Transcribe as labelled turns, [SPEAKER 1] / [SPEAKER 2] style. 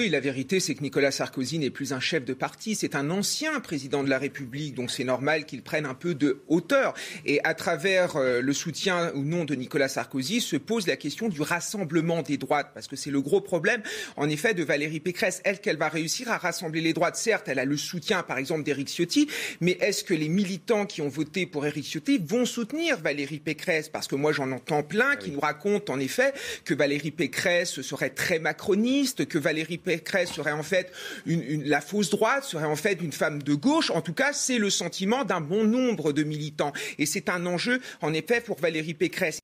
[SPEAKER 1] Oui, la vérité, c'est que Nicolas Sarkozy n'est plus un chef de parti, c'est un ancien président de la République, donc c'est normal qu'il prenne un peu de hauteur. Et à travers euh, le soutien ou non de Nicolas Sarkozy se pose la question du rassemblement des droites, parce que c'est le gros problème, en effet, de Valérie Pécresse. Elle, qu'elle va réussir à rassembler les droites, certes, elle a le soutien, par exemple, d'Éric Ciotti, mais est-ce que les militants qui ont voté pour Éric Ciotti vont soutenir Valérie Pécresse Parce que moi, j'en entends plein ah qui nous racontent, en effet, que Valérie Pécresse serait très macroniste, que Valérie Pécresse serait en fait une, la fausse droite, serait en fait une femme de gauche. En tout cas, c'est le sentiment d'un bon nombre de militants. Et c'est un enjeu, en effet, pour Valérie Pécresse.